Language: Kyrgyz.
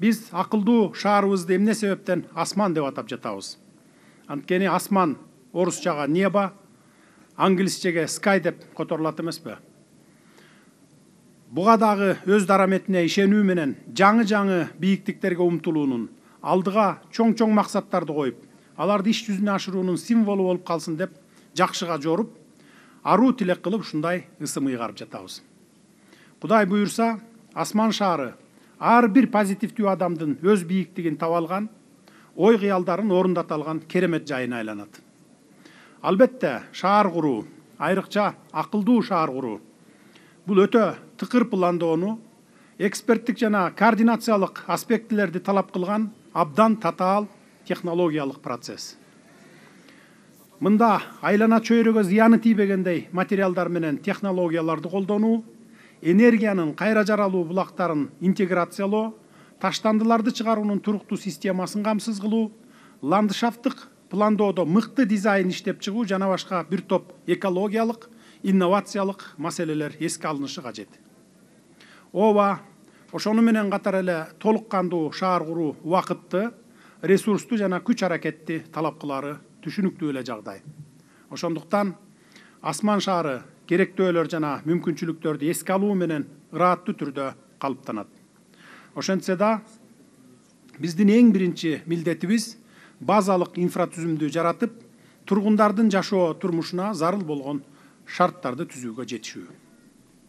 биз акылдуу шаарыбызды эмне себептен асман деп атап жатабыз анткени асман орусчага небо англисчеге скай деп которулат эмеспи буга дагы өз дараметине ишенүү менен жаңы жаңы бийиктиктерге умтулуунун алдыга чоң чоң максаттарды коюп аларды иш жүзүнө ашыруунун символу болуп калсын деп жакшыга жоруп аруу тилек кылып ушундай ысым ыйгарып жатабыз кудай буюрса асман шаары бир позитивдүү адамдын өз бийиктигин таба алган ой кыялдарын орундата алган керемет жайына айланат албетте шаар куруу айрыкча акылдуу шаар куруу бул өтө тыкыр пландоону эксперттик жана координациялык аспектилерди талап кылган абдан татаал технологиялык процесс мында айлана чөйрөгө зыяны тийбегендей материалдар менен технологияларды колдонуу энергиянын кайра жаралуу булактарын интеграциялоо таштандыларды чыгаруунун туруктуу системасын камсыз кылуу ландшафттык пландоодо мыкты дизайн иштеп чыгуу жана башка бир топ экологиялык инновациялык маселелер эске алынышы кажет ооба ошону менен катар эле толук кандуу шаар куруу убакытты ресурсту жана күч аракетти талап кылары түшүнүктүү эле жагдай ошондуктан асман шаары керектөөлөр жана мүмкүнчүлүктөрдү эске алуу менен ырааттуу түрдө калыптанат ошентсе да биздин эң биринчи милдетибиз базалык инфратүзүмдү жаратып тургундардын жашоо турмушуна зарыл болгон шарттарды түзүүгө жетишүү